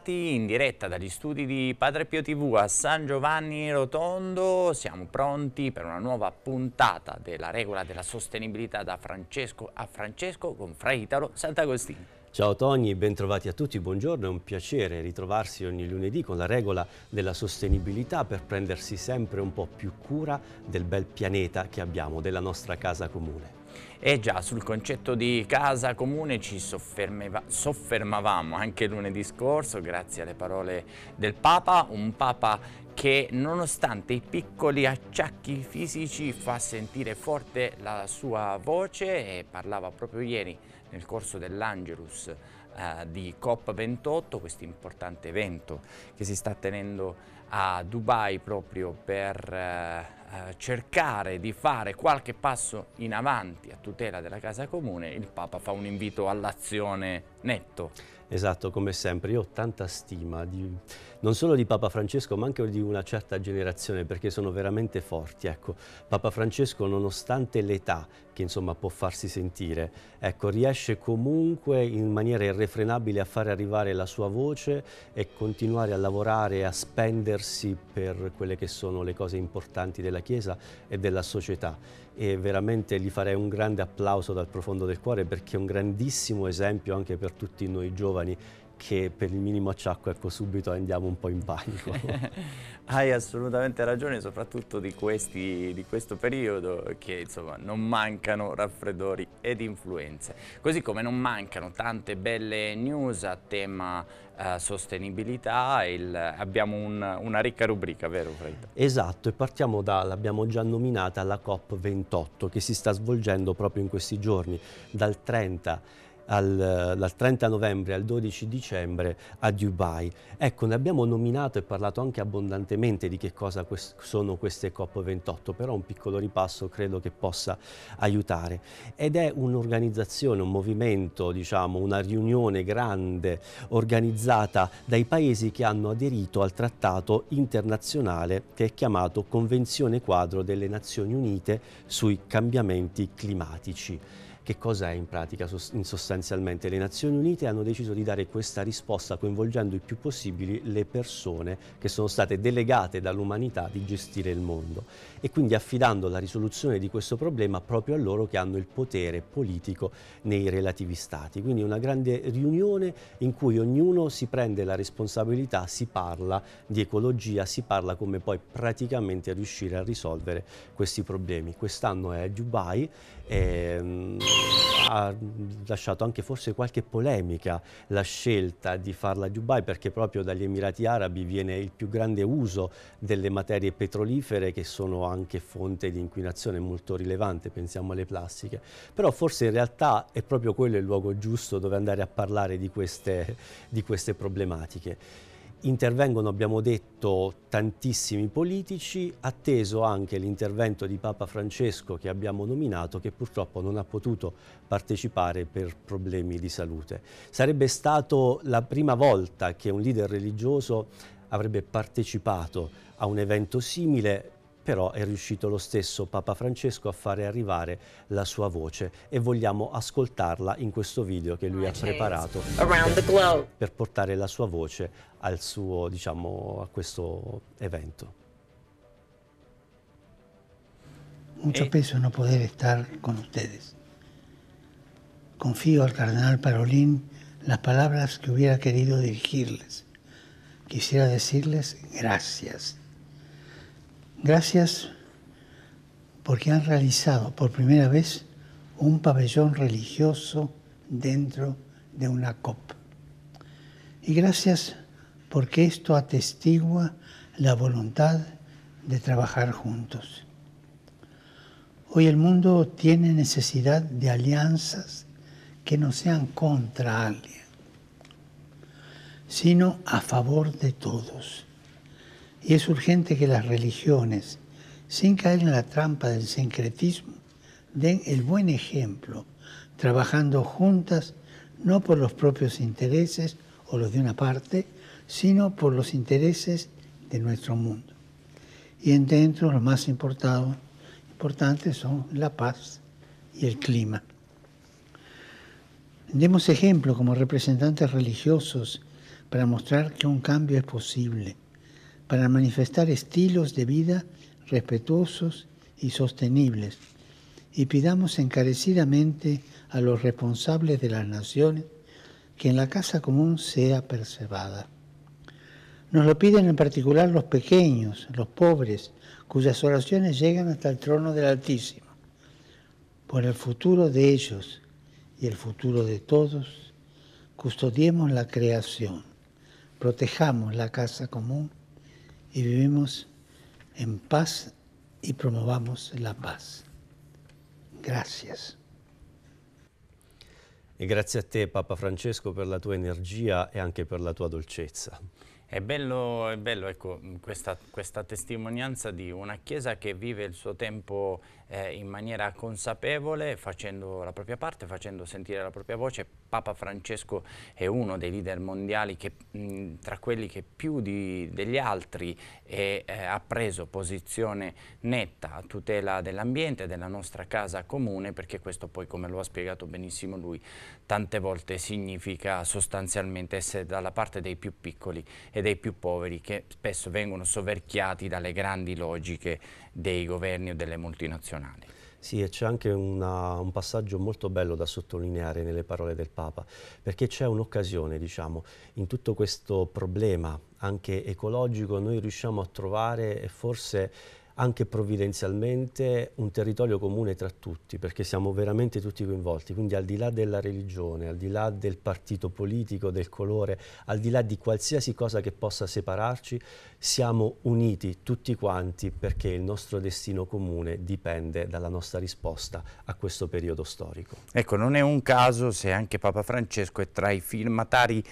collegati in diretta dagli studi di Padre Pio TV a San Giovanni Rotondo. Siamo pronti per una nuova puntata della regola della sostenibilità da Francesco a Francesco con Fra Italo Sant'Agostino. Ciao Togni, bentrovati a tutti, buongiorno, è un piacere ritrovarsi ogni lunedì con la regola della sostenibilità per prendersi sempre un po' più cura del bel pianeta che abbiamo, della nostra casa comune. E già sul concetto di casa comune ci soffermavamo anche lunedì scorso grazie alle parole del Papa, un Papa che nonostante i piccoli acciacchi fisici fa sentire forte la sua voce e parlava proprio ieri nel corso dell'Angelus eh, di COP28, questo importante evento che si sta tenendo a Dubai proprio per eh, eh, cercare di fare qualche passo in avanti a tutela della Casa Comune, il Papa fa un invito all'azione netto. Esatto, come sempre, io ho tanta stima di, non solo di Papa Francesco ma anche di una certa generazione perché sono veramente forti. Ecco, Papa Francesco nonostante l'età che insomma può farsi sentire, ecco, riesce comunque in maniera irrefrenabile a fare arrivare la sua voce e continuare a lavorare, a spendersi per quelle che sono le cose importanti della Chiesa e della società e veramente gli farei un grande applauso dal profondo del cuore perché è un grandissimo esempio anche per tutti noi giovani che per il minimo acciacco ecco subito andiamo un po' in panico. Hai assolutamente ragione, soprattutto di, questi, di, questo periodo che insomma non mancano raffreddori ed influenze. Così come non mancano tante belle news a tema eh, sostenibilità, il, abbiamo un, una ricca rubrica, vero Fred? Esatto, e partiamo da, l'abbiamo già nominata, la COP28 che si sta svolgendo proprio in questi giorni, dal 30 al, dal 30 novembre al 12 dicembre a Dubai. Ecco, ne abbiamo nominato e parlato anche abbondantemente di che cosa quest sono queste COP28, però un piccolo ripasso credo che possa aiutare. Ed è un'organizzazione, un movimento, diciamo, una riunione grande organizzata dai paesi che hanno aderito al trattato internazionale che è chiamato Convenzione quadro delle Nazioni Unite sui cambiamenti climatici. Che cosa è in pratica? Sostanzialmente le Nazioni Unite hanno deciso di dare questa risposta coinvolgendo il più possibile le persone che sono state delegate dall'umanità di gestire il mondo e quindi affidando la risoluzione di questo problema proprio a loro che hanno il potere politico nei relativi stati. Quindi una grande riunione in cui ognuno si prende la responsabilità, si parla di ecologia, si parla come poi praticamente riuscire a risolvere questi problemi. Quest'anno è a Dubai. E, ehm, ha lasciato anche forse qualche polemica la scelta di farla a Dubai perché proprio dagli Emirati Arabi viene il più grande uso delle materie petrolifere che sono anche fonte di inquinazione molto rilevante, pensiamo alle plastiche. Però forse in realtà è proprio quello il luogo giusto dove andare a parlare di queste, di queste problematiche. Intervengono, abbiamo detto, tantissimi politici, atteso anche l'intervento di Papa Francesco che abbiamo nominato, che purtroppo non ha potuto partecipare per problemi di salute. Sarebbe stata la prima volta che un leader religioso avrebbe partecipato a un evento simile, però è riuscito lo stesso Papa Francesco a fare arrivare la sua voce e vogliamo ascoltarla in questo video che lui ha ah, certo. preparato per portare la sua voce al suo, diciamo, a questo evento. Mucho eh. peso no poder estar con ustedes. Confío al cardenal Parolín las palabras que hubiera querido dirigirles. Quisiera decirles gracias. Gracias porque han realizado por primera vez un pabellón religioso dentro de una COP. Y gracias porque esto atestigua la voluntad de trabajar juntos. Hoy el mundo tiene necesidad de alianzas que no sean contra alguien, sino a favor de todos. Y es urgente que las religiones, sin caer en la trampa del sincretismo, den el buen ejemplo, trabajando juntas no por los propios intereses o los de una parte, sino por los intereses de nuestro mundo. Y en dentro lo más importantes son la paz y el clima. Demos ejemplo como representantes religiosos para mostrar que un cambio es posible para manifestar estilos de vida respetuosos y sostenibles. Y pidamos encarecidamente a los responsables de las naciones que en la casa común sea preservada. Nos lo piden en particular los pequeños, los pobres, cuyas oraciones llegan hasta el trono del Altísimo, por el futuro de ellos y el futuro de todos, custodiemos la creación, protejamos la casa común y vivimos en paz y promovamos la paz. Gracias. E grazie a te Papa Francesco per la tua energia e anche per la tua dolcezza. È bello, è bello ecco, questa, questa testimonianza di una Chiesa che vive il suo tempo eh, in maniera consapevole, facendo la propria parte, facendo sentire la propria voce. Papa Francesco è uno dei leader mondiali che, mh, tra quelli che più di, degli altri è, eh, ha preso posizione netta a tutela dell'ambiente, della nostra casa comune, perché questo poi, come lo ha spiegato benissimo lui, tante volte significa sostanzialmente essere dalla parte dei più piccoli e dei più poveri che spesso vengono soverchiati dalle grandi logiche dei governi o delle multinazionali. Sì, e c'è anche una, un passaggio molto bello da sottolineare nelle parole del Papa, perché c'è un'occasione, diciamo, in tutto questo problema anche ecologico, noi riusciamo a trovare forse anche provvidenzialmente un territorio comune tra tutti, perché siamo veramente tutti coinvolti, quindi al di là della religione, al di là del partito politico, del colore, al di là di qualsiasi cosa che possa separarci, siamo uniti tutti quanti perché il nostro destino comune dipende dalla nostra risposta a questo periodo storico. Ecco, non è un caso se anche Papa Francesco è tra i firmatari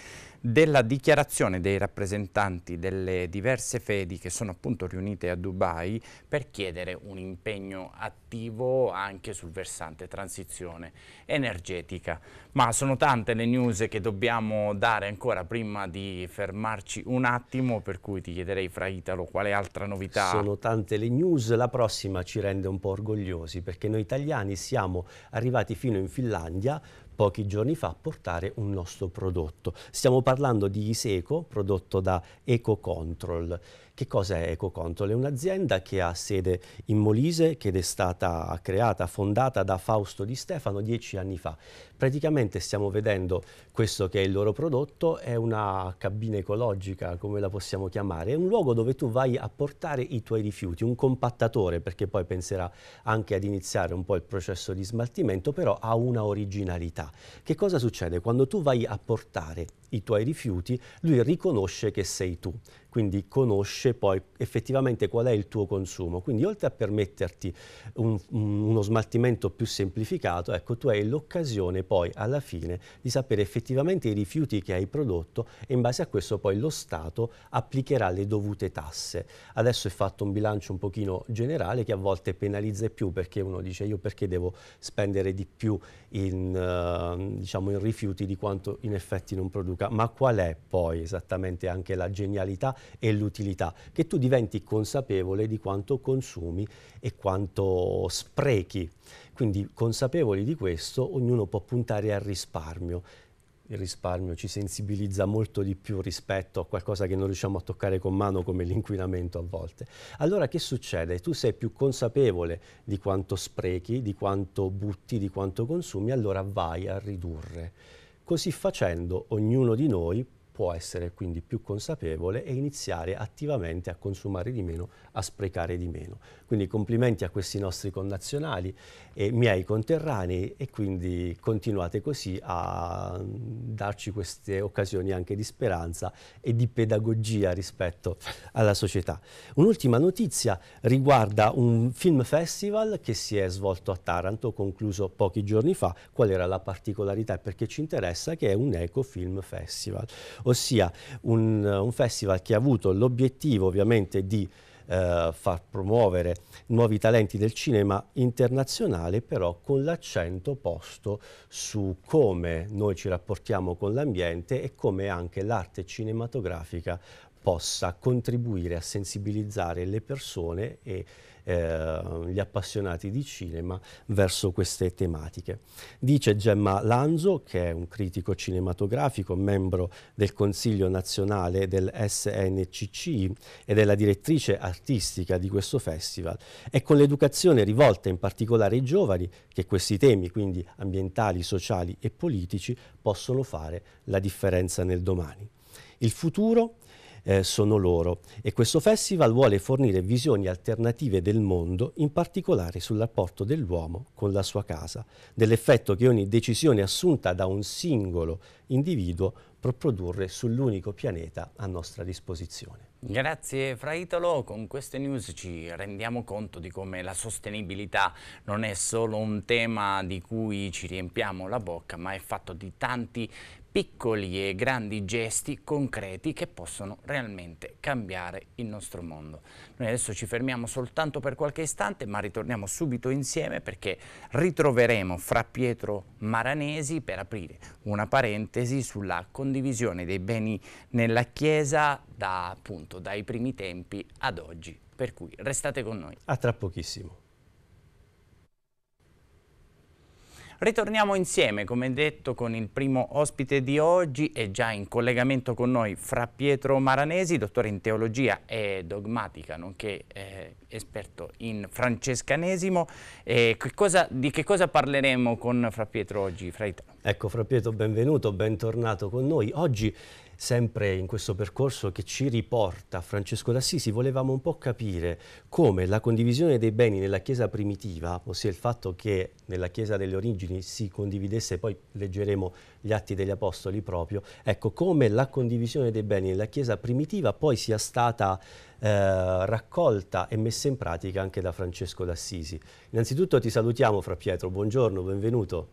della dichiarazione dei rappresentanti delle diverse fedi che sono appunto riunite a Dubai per chiedere un impegno attivo anche sul versante transizione energetica. Ma sono tante le news che dobbiamo dare ancora prima di fermarci un attimo, per cui ti chiederei fra Italo quale altra novità. Sono tante le news, la prossima ci rende un po' orgogliosi perché noi italiani siamo arrivati fino in Finlandia pochi giorni fa portare un nostro prodotto. Stiamo parlando di Iseco, prodotto da EcoControl. Che cosa è EcoControl? È un'azienda che ha sede in Molise, ed è stata creata, fondata da Fausto Di Stefano dieci anni fa. Praticamente stiamo vedendo questo che è il loro prodotto, è una cabina ecologica, come la possiamo chiamare, è un luogo dove tu vai a portare i tuoi rifiuti, un compattatore, perché poi penserà anche ad iniziare un po' il processo di smaltimento, però ha una originalità. Che cosa succede? Quando tu vai a portare i tuoi rifiuti, lui riconosce che sei tu, quindi conosce poi effettivamente qual è il tuo consumo. Quindi oltre a permetterti un, uno smaltimento più semplificato, ecco, tu hai l'occasione poi alla fine di sapere effettivamente i rifiuti che hai prodotto e in base a questo poi lo Stato applicherà le dovute tasse. Adesso è fatto un bilancio un pochino generale che a volte penalizza più perché uno dice io perché devo spendere di più in, eh, diciamo in rifiuti di quanto in effetti non produca epoca, ma qual è poi esattamente anche la genialità e l'utilità? Che tu diventi consapevole di quanto consumi e quanto sprechi. Quindi consapevoli di questo, ognuno può puntare al risparmio il risparmio ci sensibilizza molto di più rispetto a qualcosa che non riusciamo a toccare con mano come l'inquinamento a volte. Allora che succede? Tu sei più consapevole di quanto sprechi, di quanto butti, di quanto consumi, allora vai a ridurre Così facendo ognuno di noi può essere quindi più consapevole e iniziare attivamente a consumare di meno, a sprecare di meno. Quindi complimenti a questi nostri connazionali e miei conterranei e quindi continuate così a mm, darci queste occasioni anche di speranza e di pedagogia rispetto alla società. Un'ultima notizia riguarda un film festival che si è svolto a Taranto, concluso pochi giorni fa. Qual era la particolarità e perché ci interessa? Che è un Ecofilm Festival ossia un, un festival che ha avuto l'obiettivo ovviamente di eh, far promuovere nuovi talenti del cinema internazionale, però con l'accento posto su come noi ci rapportiamo con l'ambiente e come anche l'arte cinematografica possa contribuire a sensibilizzare le persone e eh, gli appassionati di cinema verso queste tematiche. Dice Gemma Lanzo, che è un critico cinematografico, membro del Consiglio nazionale del SNCC ed è la direttrice artistica di questo festival, è con l'educazione rivolta in particolare ai giovani che questi temi, quindi ambientali, sociali e politici, possono fare la differenza nel domani. Il futuro eh, sono loro e questo festival vuole fornire visioni alternative del mondo, in particolare sul rapporto dell'uomo con la sua casa, dell'effetto che ogni decisione assunta da un singolo individuo può produrre sull'unico pianeta a nostra disposizione. Grazie Fra Italo, con queste news ci rendiamo conto di come la sostenibilità non è solo un tema di cui ci riempiamo la bocca, ma è fatto di tanti piccoli e grandi gesti concreti che possono realmente cambiare il nostro mondo. Noi adesso ci fermiamo soltanto per qualche istante ma ritorniamo subito insieme perché ritroveremo fra Pietro Maranesi per aprire una parentesi sulla condivisione dei beni nella Chiesa da, appunto, dai primi tempi ad oggi. Per cui restate con noi. A tra pochissimo. Ritorniamo insieme, come detto, con il primo ospite di oggi è già in collegamento con noi Fra Pietro Maranesi, dottore in teologia e dogmatica, nonché eh, esperto in francescanesimo. Eh, che cosa, di che cosa parleremo con Fra Pietro oggi, Fra Ita? Ecco, Fra Pietro, benvenuto, bentornato con noi. Oggi sempre in questo percorso che ci riporta a Francesco d'Assisi, volevamo un po' capire come la condivisione dei beni nella Chiesa primitiva, ossia il fatto che nella Chiesa delle origini si condividesse, poi leggeremo gli atti degli Apostoli proprio, ecco come la condivisione dei beni nella Chiesa primitiva poi sia stata eh, raccolta e messa in pratica anche da Francesco d'Assisi. Innanzitutto ti salutiamo Fra Pietro, buongiorno, benvenuto.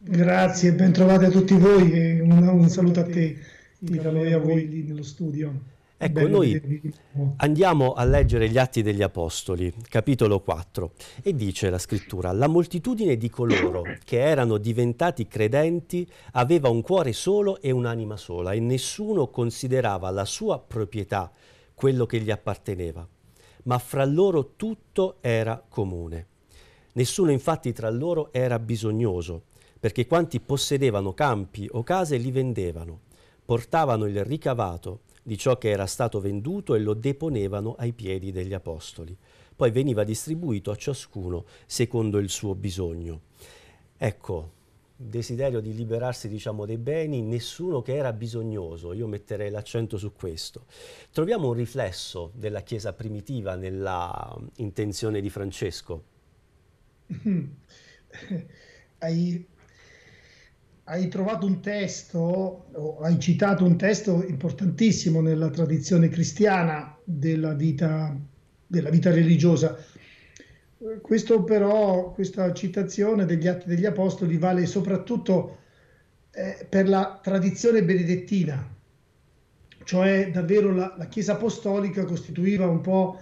Grazie, ben trovati a tutti voi e un, un saluto a te lei a voi lì nello studio. Ecco, Bello noi andiamo a leggere gli Atti degli Apostoli, capitolo 4, e dice la scrittura, la moltitudine di coloro che erano diventati credenti aveva un cuore solo e un'anima sola, e nessuno considerava la sua proprietà quello che gli apparteneva, ma fra loro tutto era comune. Nessuno infatti tra loro era bisognoso, perché quanti possedevano campi o case li vendevano portavano il ricavato di ciò che era stato venduto e lo deponevano ai piedi degli apostoli. Poi veniva distribuito a ciascuno secondo il suo bisogno. Ecco, desiderio di liberarsi diciamo, dei beni, nessuno che era bisognoso, io metterei l'accento su questo. Troviamo un riflesso della Chiesa primitiva nella intenzione di Francesco. Mm-hmm. Hai hai trovato un testo, o hai citato un testo importantissimo nella tradizione cristiana della vita, della vita religiosa. Questo però, questa citazione degli Atti degli Apostoli vale soprattutto eh, per la tradizione benedettina, cioè davvero la, la Chiesa Apostolica costituiva un po'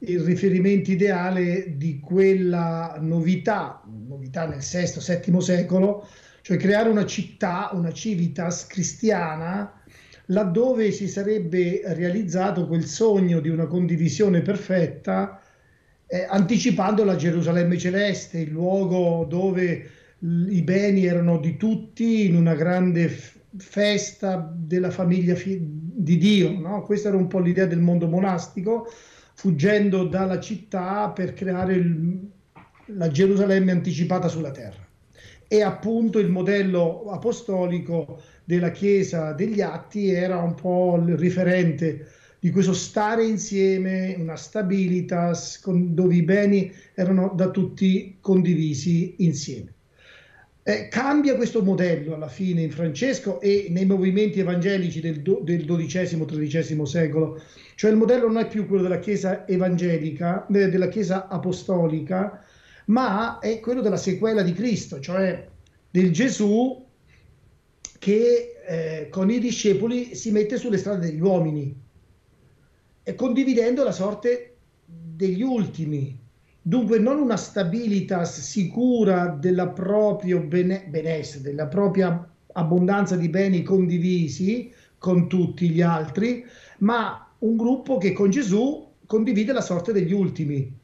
il riferimento ideale di quella novità, novità nel VI-VII secolo, cioè creare una città, una civitas cristiana, laddove si sarebbe realizzato quel sogno di una condivisione perfetta, eh, anticipando la Gerusalemme celeste, il luogo dove i beni erano di tutti in una grande festa della famiglia fi- di Dio. No? Questa era un po' l'idea del mondo monastico, fuggendo dalla città per creare il, la Gerusalemme anticipata sulla terra e appunto il modello apostolico della Chiesa degli Atti era un po' il riferente di questo stare insieme, una stabilitas dove i beni erano da tutti condivisi insieme. Eh, cambia questo modello alla fine in Francesco e nei movimenti evangelici del, do, del XII-XIII secolo, cioè il modello non è più quello della Chiesa evangelica, eh, della Chiesa apostolica, ma è quello della sequela di Cristo, cioè del Gesù che eh, con i discepoli si mette sulle strade degli uomini e condividendo la sorte degli ultimi. Dunque non una stabilitas sicura della proprio bene- benessere, della propria abbondanza di beni condivisi con tutti gli altri, ma un gruppo che con Gesù condivide la sorte degli ultimi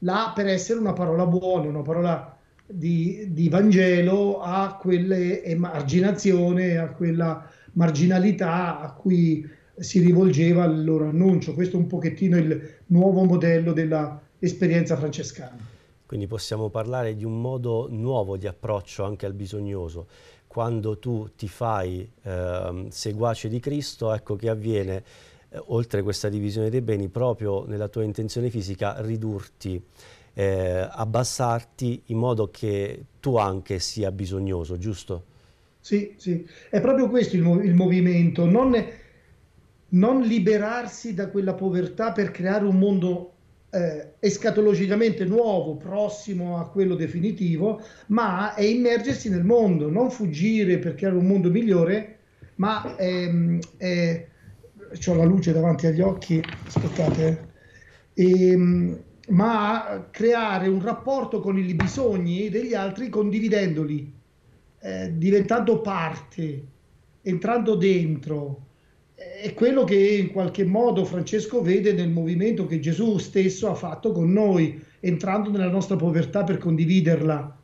la per essere una parola buona, una parola di, di Vangelo a quella emarginazione, a quella marginalità a cui si rivolgeva il loro annuncio. Questo è un pochettino il nuovo modello dell'esperienza francescana. Quindi possiamo parlare di un modo nuovo di approccio anche al bisognoso. Quando tu ti fai eh, seguace di Cristo, ecco che avviene eh, oltre questa divisione dei beni, proprio nella tua intenzione fisica ridurti, eh, abbassarti in modo che tu anche sia bisognoso, giusto? Sì, sì, è proprio questo il, mov il movimento, non, non, liberarsi da quella povertà per creare un mondo eh, escatologicamente nuovo, prossimo a quello definitivo, ma è immergersi nel mondo, non fuggire per creare un mondo migliore, ma ehm, eh, ho la luce davanti agli occhi, aspettate, e, eh. ehm, ma creare un rapporto con i bisogni degli altri condividendoli, eh, diventando parte, entrando dentro. Eh, è quello che in qualche modo Francesco vede nel movimento che Gesù stesso ha fatto con noi, entrando nella nostra povertà per condividerla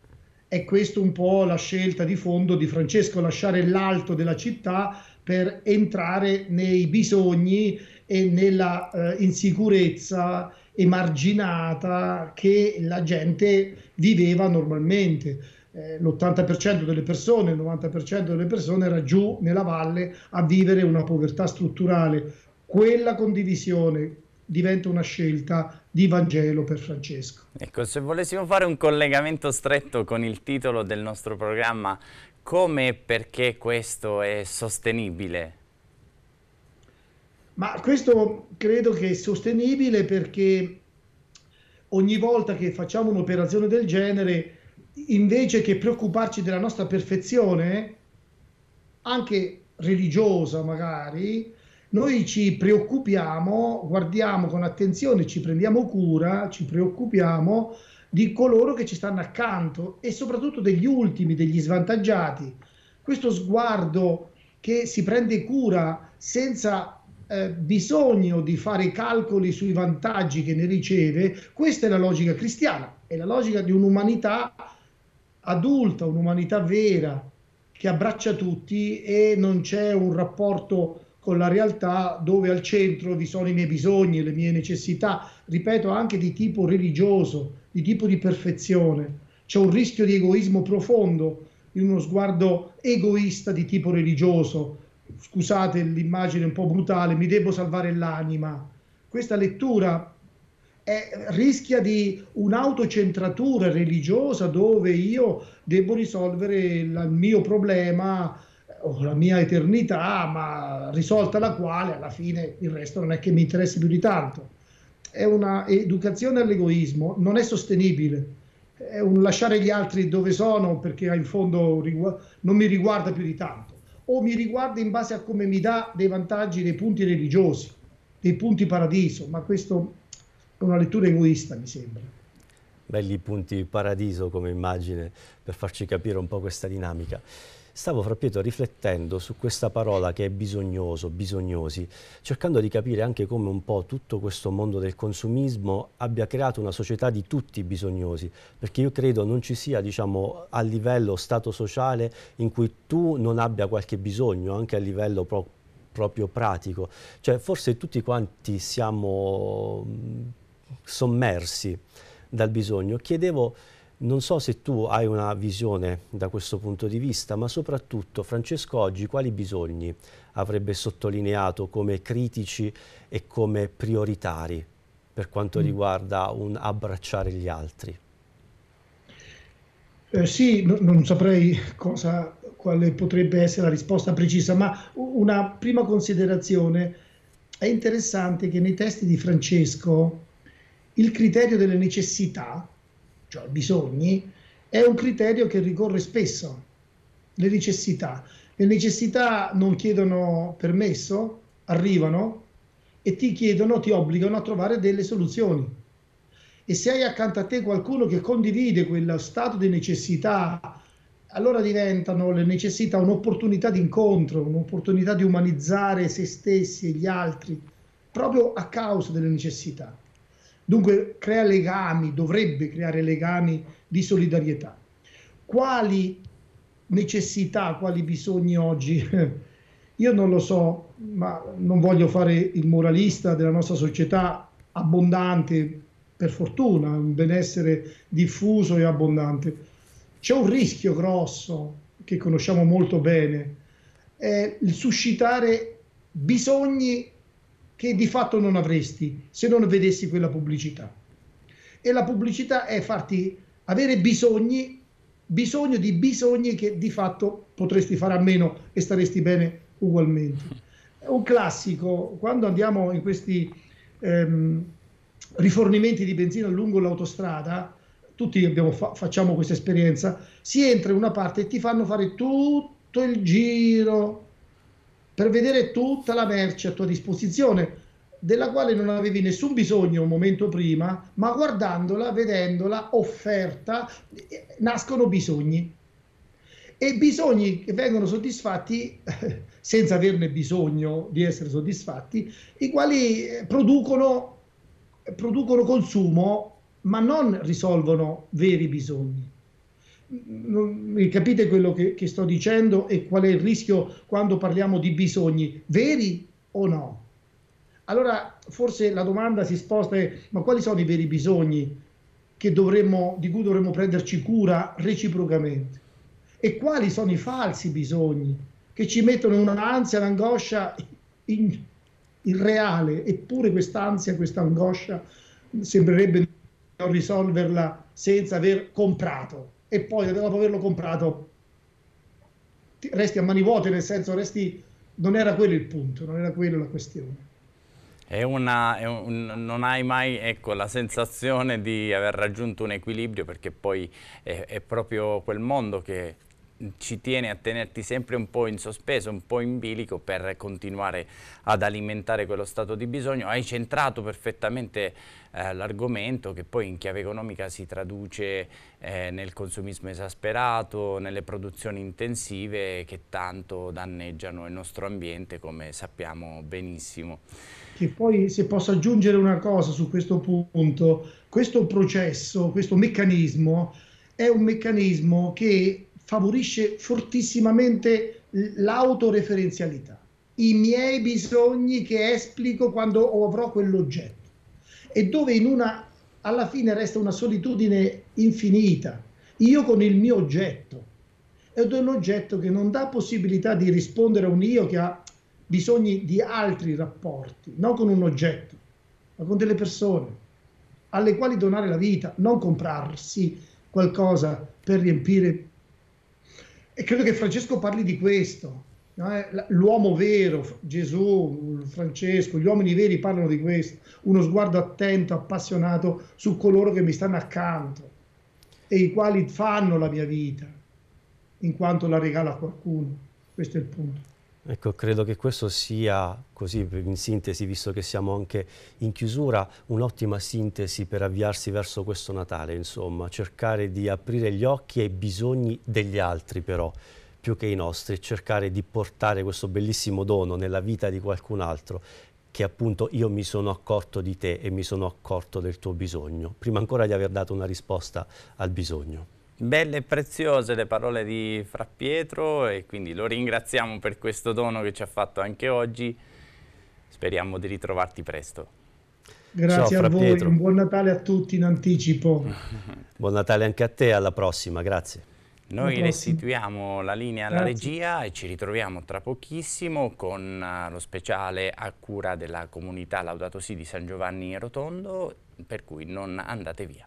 è questa un po' la scelta di fondo di Francesco, lasciare l'alto della città per entrare nei bisogni e nella eh, insicurezza emarginata che la gente viveva normalmente. Eh, l'80% delle persone, il 90% delle persone era giù nella valle a vivere una povertà strutturale. Quella condivisione diventa una scelta di Vangelo per Francesco. Ecco, se volessimo fare un collegamento stretto con il titolo del nostro programma, come e perché questo è sostenibile? Ma questo credo che è sostenibile perché ogni volta che facciamo un'operazione del genere, invece che preoccuparci della nostra perfezione, anche religiosa magari, noi ci preoccupiamo, guardiamo con attenzione, ci prendiamo cura, ci preoccupiamo di coloro che ci stanno accanto e soprattutto degli ultimi, degli svantaggiati. Questo sguardo che si prende cura senza eh, bisogno di fare calcoli sui vantaggi che ne riceve, questa è la logica cristiana, è la logica di un'umanità adulta, un'umanità vera, che abbraccia tutti e non c'è un rapporto con la realtà dove al centro vi sono i miei bisogni, le mie necessità, ripeto anche di tipo religioso, di tipo di perfezione. C'è un rischio di egoismo profondo in uno sguardo egoista di tipo religioso. Scusate l'immagine un po' brutale, mi devo salvare l'anima. Questa lettura è, rischia di un'autocentratura religiosa dove io devo risolvere il mio problema o oh, la mia eternità, ma risolta la quale alla fine il resto non è che mi interessi più di tanto. È una educazione all'egoismo, non è sostenibile, è un lasciare gli altri dove sono perché in fondo non mi riguarda più di tanto, o mi riguarda in base a come mi dà dei vantaggi, dei punti religiosi, dei punti paradiso, ma questo è una lettura egoista mi sembra. Belli punti paradiso come immagine per farci capire un po' questa dinamica. Stavo, fra riflettendo su questa parola che è bisognoso, bisognosi, cercando di capire anche come un po' tutto questo mondo del consumismo abbia creato una società di tutti bisognosi, perché io credo non ci sia, diciamo, a livello stato sociale in cui tu non abbia qualche bisogno, anche a livello pro proprio pratico. Cioè, forse tutti quanti siamo mm, sommersi dal bisogno. Chiedevo non so se tu hai una visione da questo punto di vista, ma soprattutto Francesco oggi quali bisogni avrebbe sottolineato come critici e come prioritari per quanto mm. riguarda un abbracciare gli altri? Eh, sì, no, non saprei cosa, quale potrebbe essere la risposta precisa, ma una prima considerazione è interessante che nei testi di Francesco il criterio delle necessità cioè bisogni, è un criterio che ricorre spesso, le necessità. Le necessità non chiedono permesso, arrivano e ti chiedono, ti obbligano a trovare delle soluzioni. E se hai accanto a te qualcuno che condivide quello stato di necessità, allora diventano le necessità un'opportunità di incontro, un'opportunità di umanizzare se stessi e gli altri, proprio a causa delle necessità. Dunque crea legami, dovrebbe creare legami di solidarietà. Quali necessità, quali bisogni oggi? Io non lo so, ma non voglio fare il moralista della nostra società abbondante, per fortuna, un benessere diffuso e abbondante. C'è un rischio grosso che conosciamo molto bene, è il suscitare bisogni che di fatto non avresti se non vedessi quella pubblicità. E la pubblicità è farti avere bisogni, bisogno di bisogni che di fatto potresti fare a meno e staresti bene ugualmente. È un classico, quando andiamo in questi ehm, rifornimenti di benzina lungo l'autostrada, tutti abbiamo, fa- facciamo questa esperienza, si entra in una parte e ti fanno fare tutto il giro per vedere tutta la merce a tua disposizione, della quale non avevi nessun bisogno un momento prima, ma guardandola, vedendola, offerta, eh, nascono bisogni. E bisogni che vengono soddisfatti senza averne bisogno di essere soddisfatti, i quali eh, producono, producono consumo, ma non risolvono veri bisogni non, capite quello che, che sto dicendo e qual è il rischio quando parliamo di bisogni veri o no? Allora forse la domanda si sposta ma quali sono i veri bisogni dovremmo, di cui dovremmo prenderci cura reciprocamente? E quali sono i falsi bisogni che ci mettono un'ansia, un'angoscia in, irreale? Eppure quest'ansia, questa angoscia sembrerebbe non risolverla senza aver comprato e poi dopo averlo comprato resti a mani vuote, nel senso resti, non era quello il punto, non era quella la questione. Una, un, non hai mai ecco, la sensazione di aver raggiunto un equilibrio perché poi è, è proprio quel mondo che, ci tiene a tenerti sempre un po' in sospeso, un po' in bilico per continuare ad alimentare quello stato di bisogno. Hai centrato perfettamente eh, l'argomento che poi in chiave economica si traduce eh, nel consumismo esasperato, nelle produzioni intensive che tanto danneggiano il nostro ambiente come sappiamo benissimo. Che poi se posso aggiungere una cosa su questo punto, questo processo, questo meccanismo è un meccanismo che favorisce fortissimamente l'autoreferenzialità, i miei bisogni che esplico quando avrò quell'oggetto e dove in una, alla fine resta una solitudine infinita, io con il mio oggetto, ed è un oggetto che non dà possibilità di rispondere a un io che ha bisogni di altri rapporti, non con un oggetto, ma con delle persone alle quali donare la vita, non comprarsi qualcosa per riempire e credo che Francesco parli di questo. No? Eh, l'uomo vero, Gesù, Francesco, gli uomini veri parlano di questo. Uno sguardo attento, appassionato su coloro che mi stanno accanto e i quali fanno la mia vita, in quanto la regala a qualcuno. Questo è il punto. Ecco, credo che questo sia, così in sintesi, visto che siamo anche in chiusura, un'ottima sintesi per avviarsi verso questo Natale, insomma, cercare di aprire gli occhi ai bisogni degli altri però, più che i nostri, cercare di portare questo bellissimo dono nella vita di qualcun altro, che appunto io mi sono accorto di te e mi sono accorto del tuo bisogno, prima ancora di aver dato una risposta al bisogno. Belle e preziose le parole di Fra Pietro e quindi lo ringraziamo per questo dono che ci ha fatto anche oggi. Speriamo di ritrovarti presto. Grazie Ciao, a voi, Pietro. un buon Natale a tutti in anticipo. buon Natale anche a te, alla prossima, grazie. Noi restituiamo la linea alla Grazie. regia e ci ritroviamo tra pochissimo con eh, lo speciale a cura della comunità Laudato Si di San Giovanni Rotondo, per cui non andate via.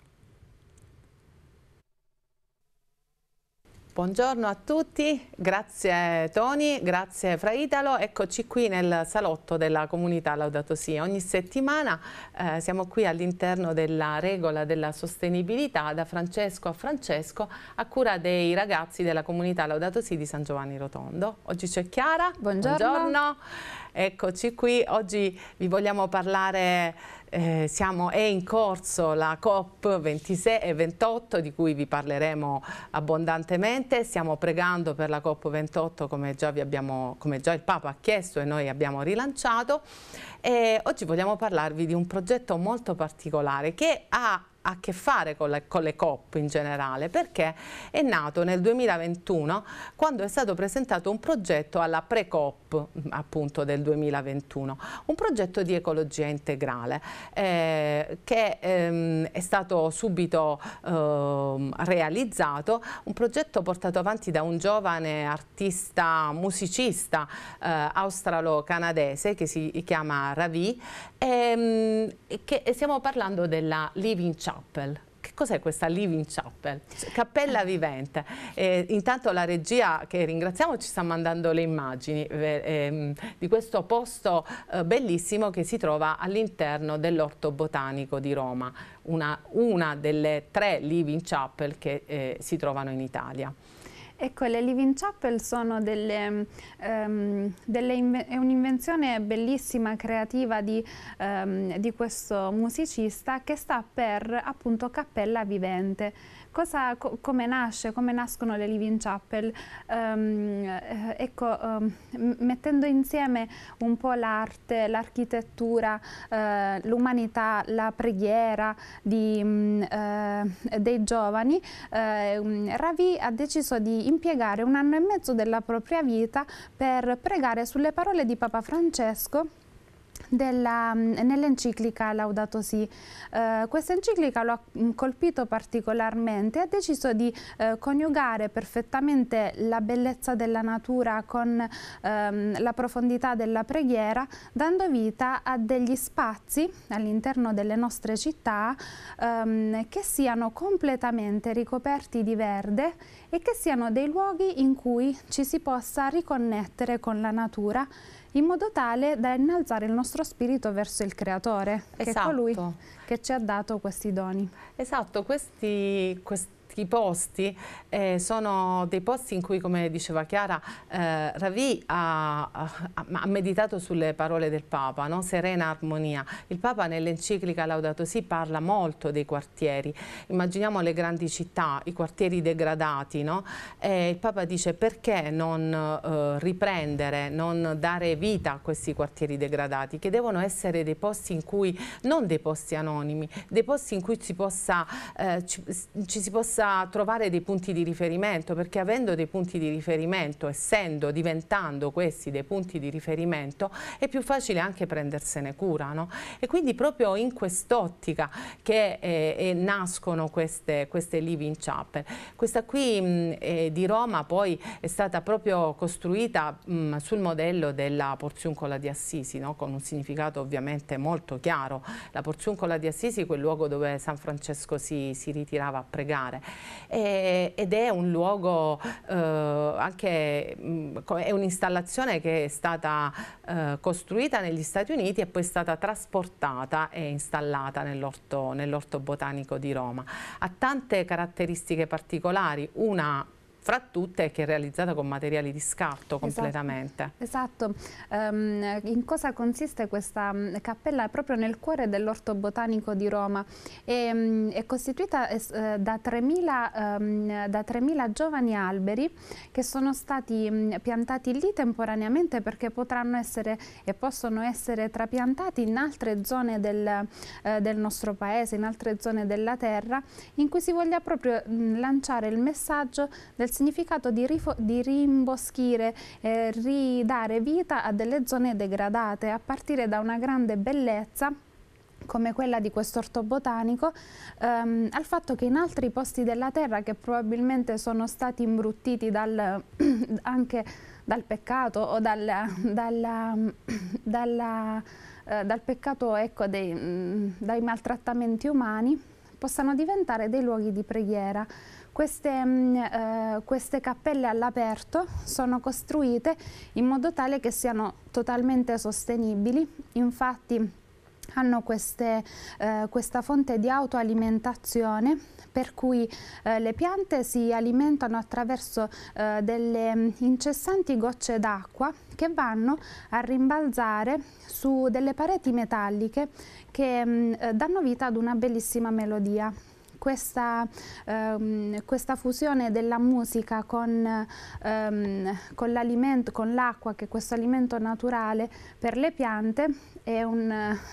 Buongiorno a tutti, grazie Toni, grazie Fra Italo, eccoci qui nel salotto della comunità Laudato Si. Ogni settimana eh, siamo qui all'interno della regola della sostenibilità da Francesco a Francesco a cura dei ragazzi della comunità Laudato Si di San Giovanni Rotondo. Oggi c'è Chiara, buongiorno. buongiorno. Eccoci qui, oggi vi vogliamo parlare eh, siamo, è in corso la COP26 e 28 di cui vi parleremo abbondantemente, stiamo pregando per la COP28 come già, abbiamo, come già il Papa ha chiesto e noi abbiamo rilanciato e oggi vogliamo parlarvi di un progetto molto particolare che ha a che fare con le, con le, COP in generale perché è nato nel 2021 quando è stato presentato un progetto alla pre-COP appunto del 2021 un progetto di ecologia integrale eh, che ehm, è stato subito eh, realizzato un progetto portato avanti da un giovane artista musicista eh, australo-canadese che si chiama arabi, ehm, e, che, stiamo parlando della Living Chapel Che cos'è questa Living Chapel? Cioè, cappella eh. vivente. Eh, intanto la regia, che ringraziamo, ci sta mandando le immagini eh, ehm, di questo posto eh, bellissimo che si trova all'interno dell'Orto Botanico di Roma, una, una, delle tre Living Chapel che eh, si trovano in Italia. Ecco, le Living Chapel sono delle, um, delle è un'invenzione bellissima, creativa di, um, di questo musicista che sta per appunto cappella vivente, Cosa, co come nasce, come nascono le Living Chapel? Um, ecco, um, mettendo insieme un po' l'arte, l'architettura, uh, l'umanità, la preghiera di, uh, dei giovani, uh, Ravi ha deciso di impiegare un anno e mezzo della propria vita per pregare sulle parole di Papa Francesco Mm, nell'enciclica Laudato Si. Eh, questa enciclica lo ha mm, colpito particolarmente e ha deciso di eh, coniugare perfettamente la bellezza della natura con ehm, la profondità della preghiera, dando vita a degli spazi all'interno delle nostre città ehm, che siano completamente ricoperti di verde e che siano dei luoghi in cui ci si possa riconnettere con la natura in modo tale da innalzare il nostro spirito verso il Creatore, esatto. che è colui esatto. che ci ha dato questi doni. Esatto, questi, questi altri posti eh, sono dei posti in cui, come diceva Chiara, eh, Ravi ha, ha, ha, meditato sulle parole del Papa, no? serena armonia. Il Papa nell'enciclica Laudato Si parla molto dei quartieri. Immaginiamo le grandi città, i quartieri degradati. No? Eh, il Papa dice perché non eh, riprendere, non dare vita a questi quartieri degradati, che devono essere dei posti in cui, non dei posti anonimi, dei posti in cui ci, possa, eh, ci, ci si possa senza trovare dei punti di riferimento, perché avendo dei punti di riferimento, essendo, diventando questi dei punti di riferimento, è più facile anche prendersene cura. No? E quindi proprio in quest'ottica che eh, eh, nascono queste, queste Living Chapel. Questa qui mh, eh, di Roma poi è stata proprio costruita mh, sul modello della Porziuncola di Assisi, no? con un significato ovviamente molto chiaro. La Porziuncola di Assisi, quel luogo dove San Francesco si, si ritirava a pregare eh, ed è un luogo eh, anche, mm, è un'installazione che è stata eh, costruita negli Stati Uniti e poi è stata trasportata e installata nell'orto nell botanico di Roma. Ha tante caratteristiche particolari, una fra tutte è che è realizzata con materiali di scatto esatto, completamente. Esatto, esatto. Um, in cosa consiste questa mm, cappella? È Proprio nel cuore dell'orto botanico di Roma. E, um, è costituita uh, da 3.000 um, ehm, giovani alberi che sono stati mm, piantati lì temporaneamente perché potranno essere e possono essere trapiantati in altre zone del, uh, del nostro paese, in altre zone della terra, in cui si voglia proprio lanciare il messaggio del significato di, di rimboschire, eh, ridare vita a delle zone degradate a partire da una grande bellezza come quella di questo orto botanico, ehm, al fatto che in altri posti della terra che probabilmente sono stati imbruttiti dal, anche dal peccato o dalla, dalla, dalla, eh, dal peccato ecco, dei, dai maltrattamenti umani, possano diventare dei luoghi di preghiera. Queste, mm, eh, queste cappelle all'aperto sono costruite in modo tale che siano totalmente sostenibili, infatti hanno queste, eh, questa fonte di autoalimentazione per cui eh, le piante si alimentano attraverso eh, delle mm, incessanti gocce d'acqua che vanno a rimbalzare su delle pareti metalliche che mh, mm, danno vita ad una bellissima melodia questa, ehm, questa, fusione della musica con, ehm, con l'acqua, che è questo alimento naturale per le piante, è un,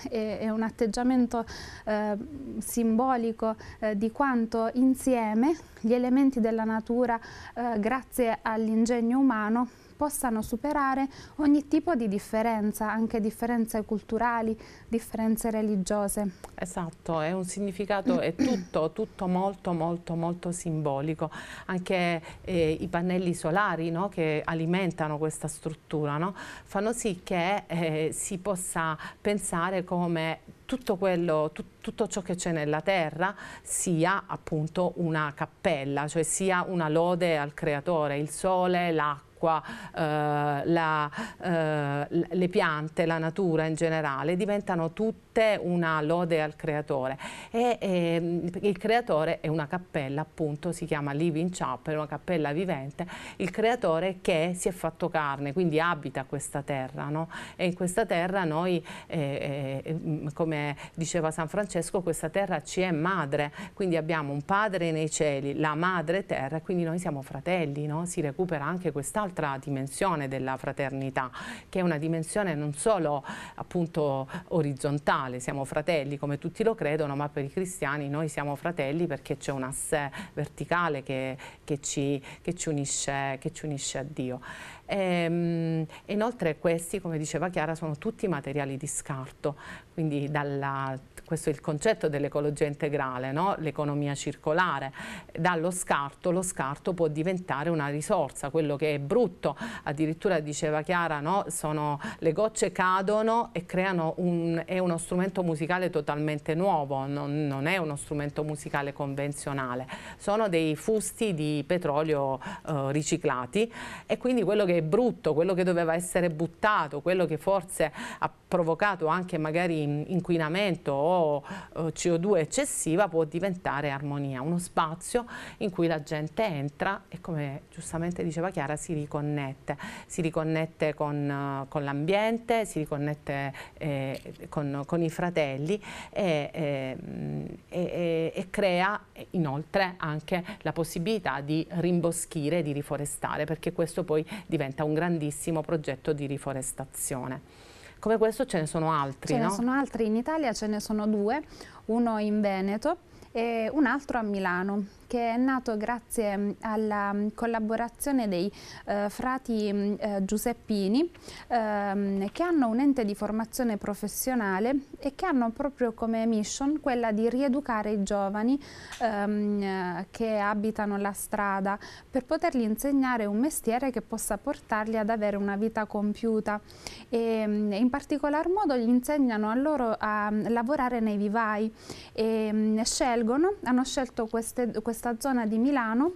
è, è un atteggiamento eh, simbolico eh, di quanto insieme gli elementi della natura, eh, grazie all'ingegno umano, possano superare ogni tipo di differenza, anche differenze culturali, differenze religiose. Esatto, è un significato, è tutto, tutto molto molto molto simbolico. Anche eh, i pannelli solari no, che alimentano questa struttura no, fanno sì che eh, si possa pensare come tutto, quello, tu, tutto ciò che c'è nella terra sia appunto una cappella, cioè sia una lode al creatore, il sole, l'acqua eh, la, eh, le piante, la natura in generale, diventano tutte te una lode al creatore e, e, ehm, il creatore è una cappella appunto si chiama Living Chapel, una cappella vivente, il creatore che si è fatto carne, quindi abita questa terra no? e in questa terra noi eh, eh, mm, come diceva San Francesco questa terra ci è madre, quindi abbiamo un padre nei cieli, la madre terra e quindi noi siamo fratelli, no? si recupera anche quest'altra dimensione della fraternità che è una dimensione non solo appunto orizzontale normale, siamo fratelli come tutti lo credono, ma per i cristiani noi siamo fratelli perché c'è un asse verticale che, che, ci, che, ci unisce, che, ci, unisce, a Dio. Ehm, e, inoltre questi, come diceva Chiara, sono tutti materiali di scarto, quindi dalla, questo è il concetto dell'ecologia integrale, no? l'economia circolare, dallo scarto, lo scarto può diventare una risorsa, quello che è brutto, addirittura diceva Chiara, no? Sono, le gocce cadono e creano un, è uno strumento musicale totalmente nuovo, non, non, è uno strumento musicale convenzionale, sono dei fusti di petrolio eh, riciclati e quindi quello che è brutto, quello che doveva essere buttato, quello che forse ha provocato anche magari inquinamento o eh, CO2 eccessiva può diventare armonia, uno spazio in cui la gente entra e come giustamente diceva Chiara si riconnette, si riconnette con, eh, con l'ambiente, si riconnette eh, con, con, i fratelli e, eh, e, e, crea inoltre anche la possibilità di rimboschire, di riforestare perché questo poi diventa un grandissimo progetto di riforestazione. Come questo ce ne sono altri, Ce no? ne sono altri in Italia, ce ne sono due, uno in Veneto e un altro a Milano che è nato grazie mm, alla mm, collaborazione dei eh, frati mm, eh, Giuseppini ehm, che hanno un ente di formazione professionale e che hanno proprio come mission quella di rieducare i giovani ehm, eh, che abitano la strada per poterli insegnare un mestiere che possa portarli ad avere una vita compiuta e in particolar modo gli insegnano a loro a lavorare nei vivai e scelgono, hanno scelto queste, queste questa zona di Milano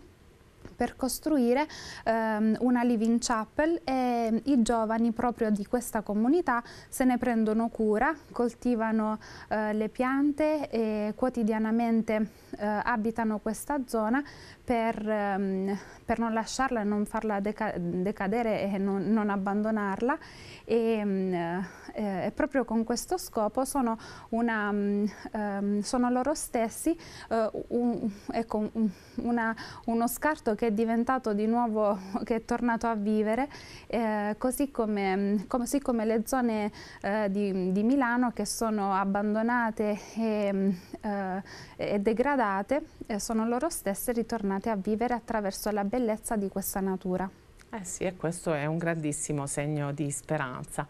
per costruire ehm, una Living Chapel e i giovani proprio di questa comunità se ne prendono cura, coltivano eh, le piante e quotidianamente eh, abitano questa zona per, ehm, per, non lasciarla, non farla deca decadere e non, non abbandonarla e mm, eh, eh proprio con questo scopo sono, una, mm, ehm, sono loro stessi eh, un, ecco, un, una, uno scarto che che è diventato di nuovo, che è tornato a vivere, eh, così, come, così, come, le zone eh, di, di, Milano che sono abbandonate e, eh, e degradate, eh, sono loro stesse ritornate a vivere attraverso la bellezza di questa natura. Eh sì, e questo è un grandissimo segno di speranza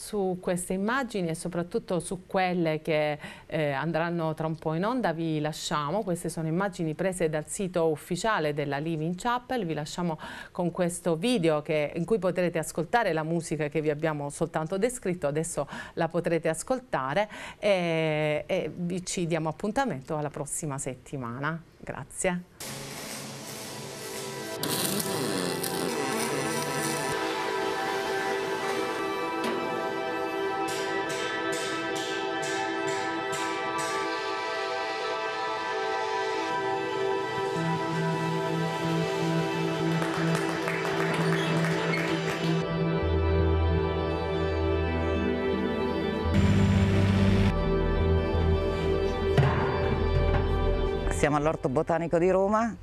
su queste immagini e soprattutto su quelle che eh, andranno tra un po' in onda vi lasciamo, queste sono immagini prese dal sito ufficiale della Living Chapel, vi lasciamo con questo video che, in cui potrete ascoltare la musica che vi abbiamo soltanto descritto, adesso la potrete ascoltare e, e vi ci diamo appuntamento alla prossima settimana. Grazie. Siamo all'Orto Botanico di Roma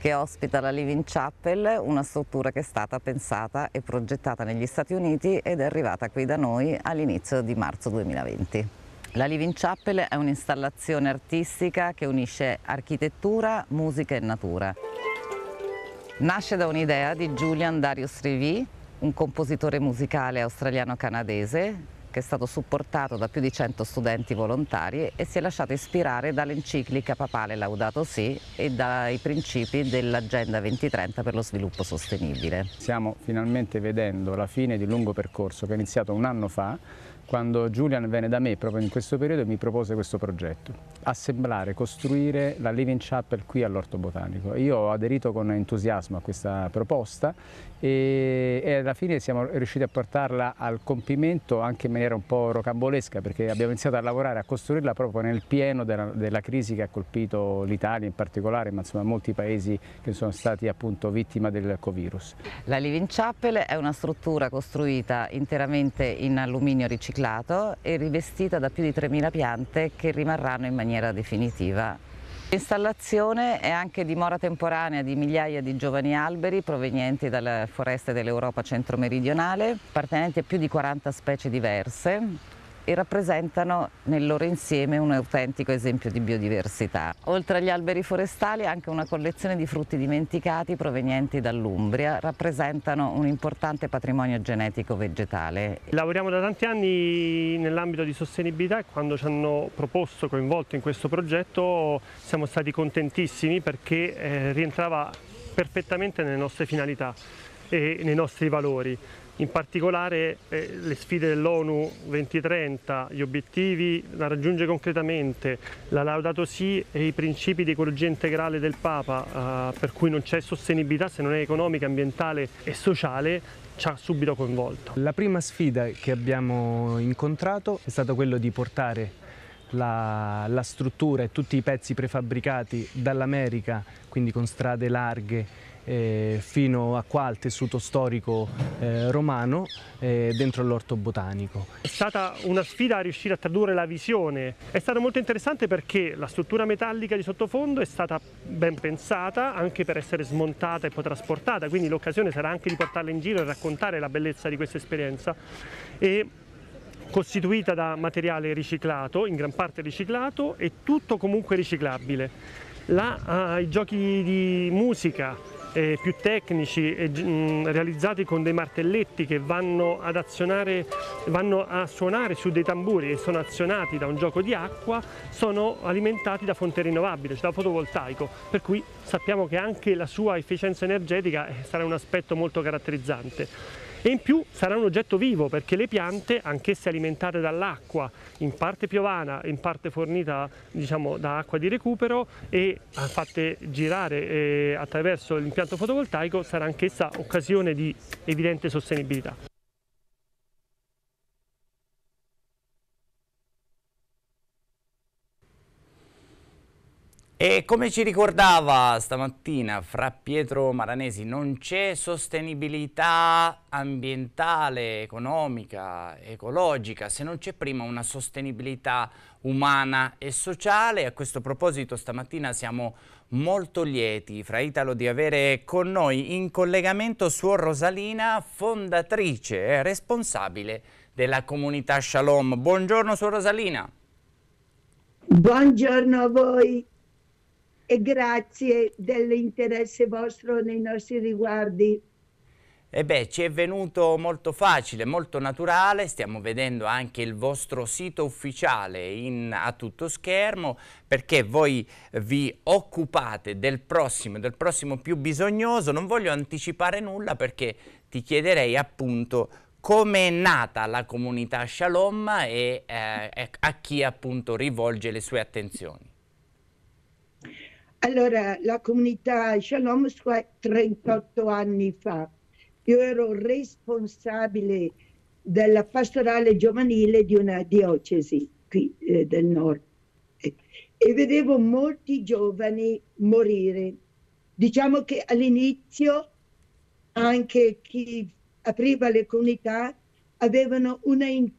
che ospita la Living Chapel, una struttura che è stata pensata e progettata negli Stati Uniti ed è arrivata qui da noi all'inizio di marzo 2020. La Living Chapel è un'installazione artistica che unisce architettura, musica e natura. Nasce da un'idea di Julian Darius Revie, un compositore musicale australiano-canadese che è stato supportato da più di 100 studenti volontari e si è lasciato ispirare dall'enciclica papale Laudato Si e dai principi dell'Agenda 2030 per lo sviluppo sostenibile. Stiamo finalmente vedendo la fine di un lungo percorso che è iniziato un anno fa quando Julian venne da me proprio in questo periodo e mi propose questo progetto, assemblare, costruire la Living Chapel qui all'Orto Botanico. Io ho aderito con entusiasmo a questa proposta e, e alla fine siamo riusciti a portarla al compimento anche in maniera un po' rocambolesca perché abbiamo iniziato a lavorare, a costruirla proprio nel pieno della, della crisi che ha colpito l'Italia in particolare ma insomma molti paesi che sono stati appunto vittima del Covirus. La Living Chapel è una struttura costruita interamente in alluminio riciclato e rivestita da più di 3.000 piante che rimarranno in maniera definitiva L'installazione è anche dimora temporanea di migliaia di giovani alberi provenienti dalle foreste dell'Europa centro-meridionale, appartenenti a più di 40 specie diverse, e rappresentano nel loro insieme un autentico esempio di biodiversità. Oltre agli alberi forestali anche una collezione di frutti dimenticati provenienti dall'Umbria rappresentano un importante patrimonio genetico vegetale. Lavoriamo da tanti anni nell'ambito di sostenibilità e quando ci hanno proposto, coinvolto in questo progetto siamo stati contentissimi perché eh, rientrava perfettamente nelle nostre finalità e nei nostri valori in particolare eh, le sfide dell'ONU 2030, gli obiettivi da raggiungere concretamente, la Laudato Si e i principi di ecologia integrale del Papa, eh, per cui non c'è sostenibilità se non è economica, ambientale e sociale, ci ha subito coinvolto. La prima sfida che abbiamo incontrato è stata quella di portare la, la struttura e tutti i pezzi prefabbricati dall'America, quindi con strade larghe, eh, fino a qua al tessuto storico eh, romano eh, dentro l'orto botanico. È stata una sfida a riuscire a tradurre la visione, è stato molto interessante perché la struttura metallica di sottofondo è stata ben pensata anche per essere smontata e poi trasportata, quindi l'occasione sarà anche di portarla in giro e raccontare la bellezza di questa esperienza. E costituita da materiale riciclato, in gran parte riciclato e tutto comunque riciclabile. La, uh, I giochi di musica, eh, più tecnici eh, mh, mm, realizzati con dei martelletti che vanno ad azionare, vanno a suonare su dei tamburi e sono azionati da un gioco di acqua, sono alimentati da fonte rinnovabile, cioè da fotovoltaico, per cui sappiamo che anche la sua efficienza energetica eh, sarà un aspetto molto caratterizzante e in più sarà un oggetto vivo perché le piante, anch'esse alimentate dall'acqua, in parte piovana, e in parte fornita diciamo, da acqua di recupero e eh, fatte girare eh, attraverso l'impianto fotovoltaico, sarà anch'essa occasione di evidente sostenibilità. E come ci ricordava stamattina fra Pietro Maranesi, non c'è sostenibilità ambientale, economica, ecologica, se non c'è prima una sostenibilità umana e sociale. A questo proposito stamattina siamo molto lieti, fra Italo, di avere con noi in collegamento Suor Rosalina, fondatrice e responsabile della comunità Shalom. Buongiorno Suor Rosalina. Buongiorno a voi e grazie dell'interesse vostro nei nostri riguardi. E beh, ci è venuto molto facile, molto naturale, stiamo vedendo anche il vostro sito ufficiale in, a tutto schermo perché voi eh, vi occupate del prossimo, del prossimo più bisognoso, non voglio anticipare nulla perché ti chiederei appunto come è nata la comunità Shalom e eh, a chi appunto rivolge le sue attenzioni. Allora, la comunità Shalom Squad 38 anni fa, io ero responsabile della pastorale giovanile di una diocesi qui eh, del nord e vedevo molti giovani morire. Diciamo che all'inizio anche chi apriva le comunità avevano una eh,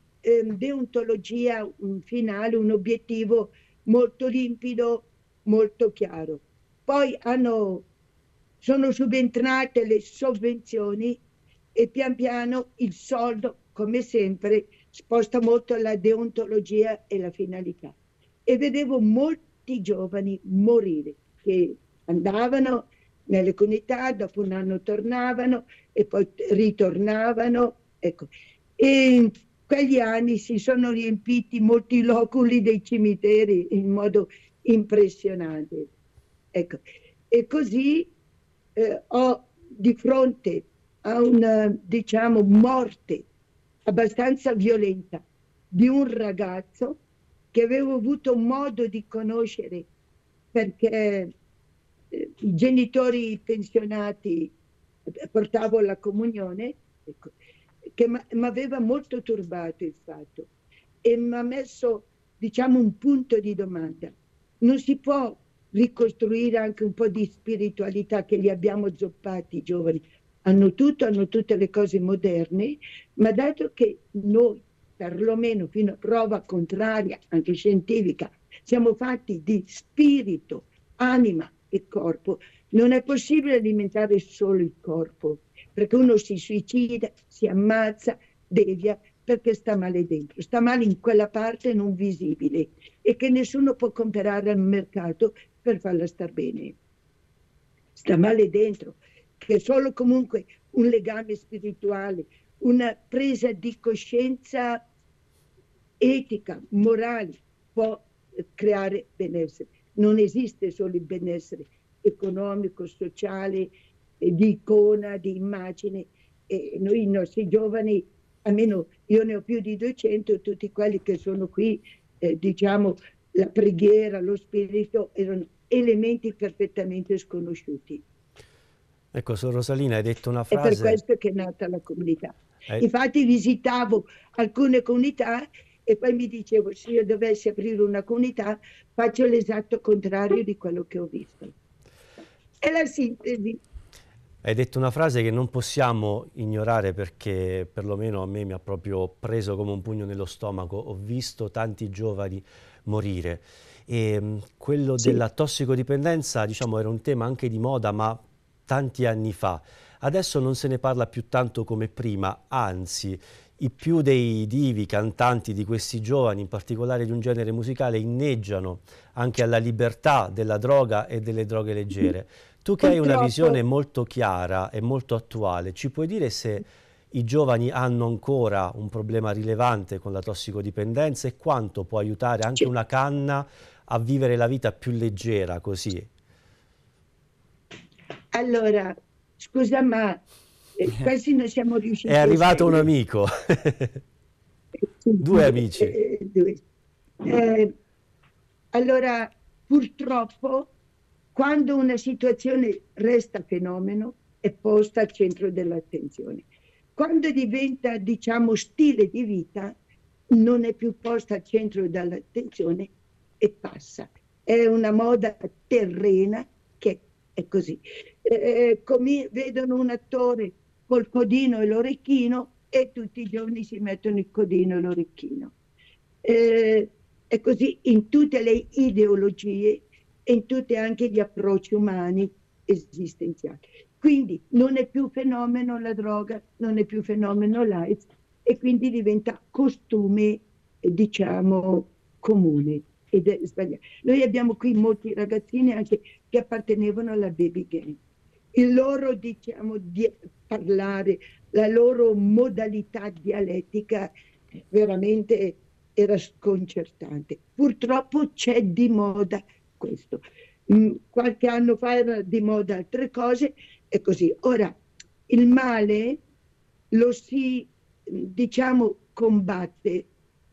deontologia un finale, un obiettivo molto limpido molto chiaro. Poi hanno, sono subentrate le sovvenzioni e pian piano il soldo, come sempre, sposta molto la deontologia e la finalità. E vedevo molti giovani morire che andavano nelle comunità, dopo un anno tornavano e poi ritornavano. Ecco. E in quegli anni si sono riempiti molti loculi dei cimiteri in modo impressionante. Ecco. E così eh, ho di fronte a una diciamo, morte abbastanza violenta di un ragazzo che avevo avuto modo di conoscere perché eh, i genitori pensionati eh, portavo la comunione, ecco, che mi aveva molto turbato il fatto e mi ha messo diciamo un punto di domanda non si può ricostruire anche un po' di spiritualità che li abbiamo zoppati i giovani. Hanno tutto, hanno tutte le cose moderne, ma dato che noi, perlomeno fino a prova contraria, anche scientifica, siamo fatti di spirito, anima e corpo, non è possibile alimentare solo il corpo, perché uno si suicida, si ammazza, devia perché sta male dentro, sta male in quella parte non visibile e che nessuno può comprare al mercato per farla star bene. Sta male dentro, che solo comunque un legame spirituale, una presa di coscienza etica, morale, può creare benessere. Non esiste solo il benessere economico, sociale, di icona, di immagine. E noi, i nostri giovani, almeno io ne ho più di 200, tutti quelli che sono qui, eh, diciamo, la preghiera, lo spirito erano elementi perfettamente sconosciuti. Ecco, Sor Rosalina, hai detto una frase... È per questo che è nata la comunità. Hai... Eh. Infatti visitavo alcune comunità e poi mi dicevo, se io dovessi aprire una comunità, faccio l'esatto contrario di quello che ho visto. È la sintesi hai detto una frase che non possiamo ignorare perché perlomeno a me mi ha proprio preso come un pugno nello stomaco. Ho visto tanti giovani morire e ehm, quello sì. della tossicodipendenza diciamo, era un tema anche di moda ma tanti anni fa. Adesso non se ne parla più tanto come prima, anzi i più dei divi, cantanti di questi giovani, in particolare di un genere musicale, inneggiano anche alla libertà della droga e delle droghe mm-hmm. leggere. Mm. Tu che hai una visione molto chiara e molto attuale, ci puoi dire se i giovani hanno ancora un problema rilevante con la tossicodipendenza e quanto può aiutare anche una canna a vivere la vita più leggera così? Allora, scusa ma eh, eh. quasi non siamo riusciti... È arrivato un amico, due amici. Eh, eh allora, purtroppo quando una situazione resta fenomeno, è posta al centro dell'attenzione. Quando diventa, diciamo, stile di vita, non è più posta al centro dell'attenzione e passa. È una moda terrena che è così. Eh, eh come vedono un attore col codino e l'orecchino e tutti i giorni si mettono il codino e l'orecchino. Eh, è così in tutte le ideologie e in tutti anche gli approcci umani esistenziali. Quindi non è più fenomeno la droga, non è più fenomeno l'AIDS e quindi diventa costume, diciamo, comune ed è sbagliato. Noi abbiamo qui molti ragazzini anche che appartenevano alla baby gang. Il loro, diciamo, di parlare, la loro modalità dialettica eh, veramente era sconcertante. Purtroppo c'è di moda questo. Mm, qualche anno fa era di moda altre cose e così. Ora, il male lo si, diciamo, combatte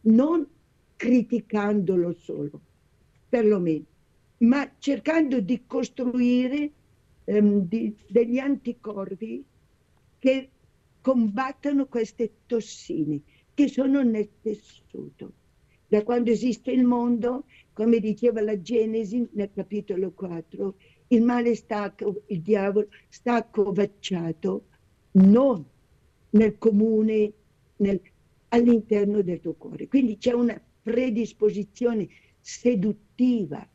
non criticandolo solo, perlomeno, ma cercando di costruire ehm, di, degli anticorpi che combattano queste tossine che sono nel tessuto. Da quando esiste il mondo come diceva la Genesi nel capitolo 4, il male sta, il diavolo sta accovacciato non nel comune, nel, all'interno del tuo cuore. Quindi c'è una predisposizione seduttiva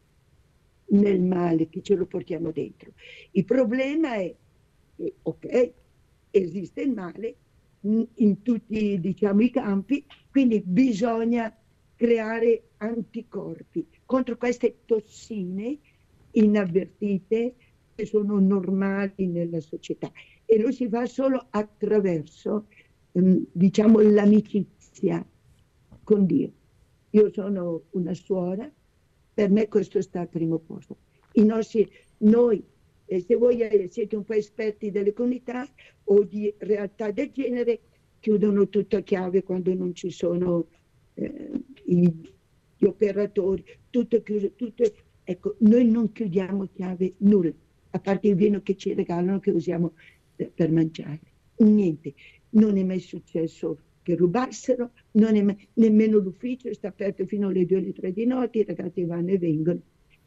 nel male che ce lo portiamo dentro. Il problema è, eh, ok, esiste il male in tutti diciamo, i campi, quindi bisogna creare anticorpi contro queste tossine inavvertite che sono normali nella società e lo si fa solo attraverso ehm, diciamo l'amicizia con Dio. Io sono una suora, per me questo sta al primo posto. Nostri, noi, eh, se voi eh, siete un po' esperti delle comunità o di realtà del genere, chiudono tutto a chiave quando non ci sono eh, gli operatori, tutto chiuso, tutto... Ecco, noi non chiudiamo chiave nulla, a parte il vino che ci regalano, che usiamo eh, per mangiare. Niente, non è mai successo che rubassero, mai... nemmeno l'ufficio sta aperto fino alle 2 alle 3 di notte, i ragazzi vanno e vengono.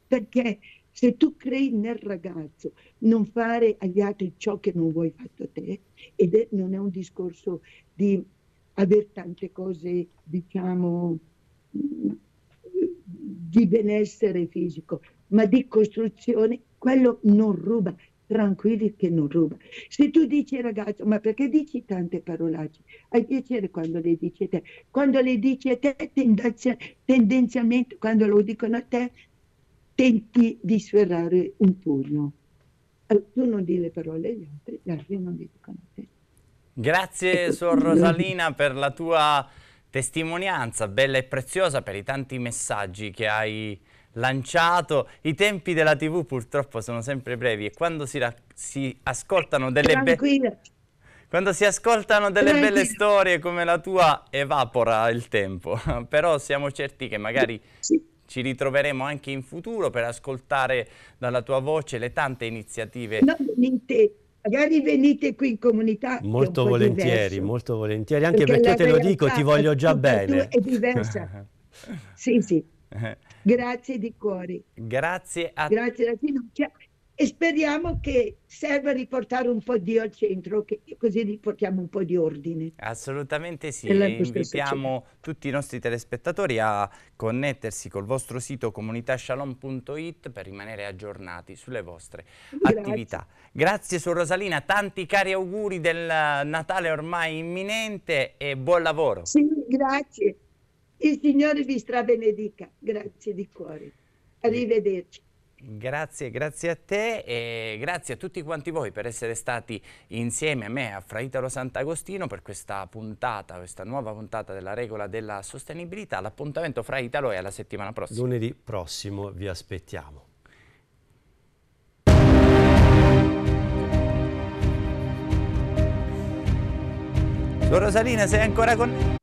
Perché se tu crei nel ragazzo non fare agli altri ciò che non vuoi fatto a te, ed è, non è un discorso di avere tante cose, diciamo, di benessere fisico, ma di costruzione, quello non ruba, tranquilli che non ruba. Se tu dici ragazzo, ma perché dici tante parolacce? Hai piacere quando le dici a te. Quando le dici a te, tendenzia, tendenzialmente, quando lo dicono a te, tenti di sferrare un pugno. Allora, tu non dire parole agli altri, gli altri non dicono a te. Grazie Sor Rosalina per la tua testimonianza bella e preziosa, per i tanti messaggi che hai lanciato. I tempi della TV purtroppo sono sempre brevi e quando si, si ascoltano delle belle... Quando si ascoltano delle Tranquilla. belle storie come la tua evapora il tempo, però siamo certi che magari sì. ci ritroveremo anche in futuro per ascoltare dalla tua voce le tante iniziative. No, niente magari venite qui in comunità. Molto volentieri, molto volentieri, anche perché, perché te lo dico, ti voglio già bene. È diversa. sì, sì. Grazie di cuore. Grazie a te. Grazie a te e speriamo che serva riportare un po' Dio al centro, così riportiamo un po' di ordine. Assolutamente sì, invitiamo tutti i nostri telespettatori a connettersi col vostro sito comunitashalom.it per rimanere aggiornati sulle vostre Grazie. attività. Grazie su Rosalina, tanti cari auguri del Natale ormai imminente e buon lavoro. Sì, grazie. Il Signore vi strabenedica. Grazie di cuore. Arrivederci. Grazie, grazie a te e grazie a tutti quanti voi per essere stati insieme a me, a Fra Italo Sant'Agostino, per questa puntata, questa nuova puntata della regola della sostenibilità. L'appuntamento fra Italo è alla settimana prossima. Lunedì prossimo vi aspettiamo. Rosalina, sei ancora con...